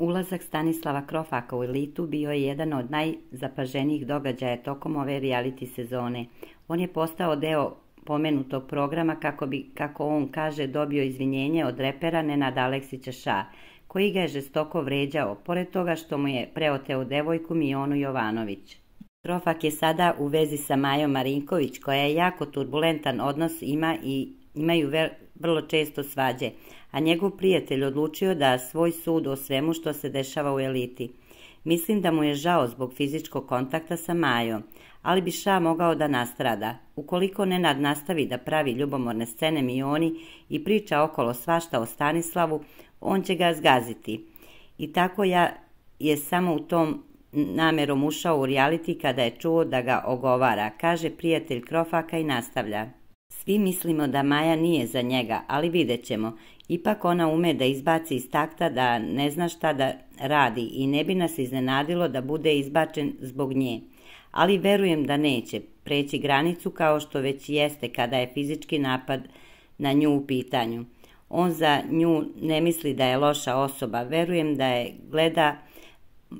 Ulazak Stanislava Krofaka u elitu bio je jedan od najzapaženijih događaja tokom ove reality sezone. On je postao deo pomenutog programa kako bi, kako on kaže, dobio izvinjenje od repera Nenad Aleksića Ša, koji ga je žestoko vređao, pored toga što mu je preoteo devojku Mionu Jovanović. Krofak je sada u vezi sa Majom Marinković, koja je jako turbulentan odnos ima i imaju veliko vrlo često svađe, a njegov prijatelj odlučio da svoj sud o svemu što se dešava u eliti. Mislim da mu je žao zbog fizičkog kontakta sa Majom, ali bi Ša mogao da nastrada. Ukoliko Nenad nastavi da pravi ljubomorne scene mioni i priča okolo svašta o Stanislavu, on će ga zgaziti. I tako ja je samo u tom namerom ušao u reality kada je čuo da ga ogovara, kaže prijatelj Krofaka i nastavlja. Svi mislimo da Maja nije za njega, ali vidjet ćemo. Ipak ona ume da izbaci iz takta da ne zna šta da radi i ne bi nas iznenadilo da bude izbačen zbog nje. Ali verujem da neće preći granicu kao što već jeste kada je fizički napad na nju u pitanju. On za nju ne misli da je loša osoba, verujem da je gleda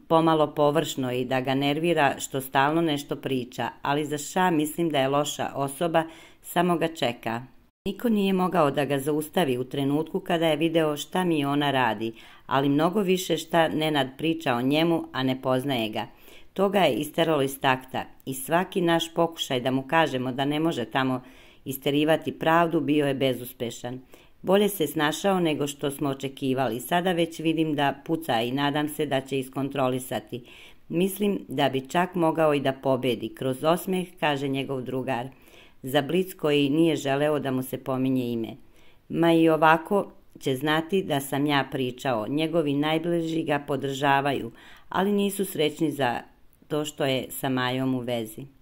pomalo površno i da ga nervira što stalno nešto priča, ali za ša mislim da je loša osoba, samo ga čeka. Niko nije mogao da ga zaustavi u trenutku kada je video šta mi ona radi, ali mnogo više šta Nenad priča o njemu, a ne poznaje ga. To ga je isteralo iz takta i svaki naš pokušaj da mu kažemo da ne može tamo isterivati pravdu bio je bezuspešan. Bolje se snašao nego što smo očekivali. Sada već vidim da puca i nadam se da će iskontrolisati. Mislim da bi čak mogao i da pobedi. Kroz osmeh kaže njegov drugar. Za blic koji nije želeo da mu se pominje ime. Ma i ovako će znati da sam ja pričao. Njegovi najbliži ga podržavaju, ali nisu srećni za to što je sa Majom u vezi.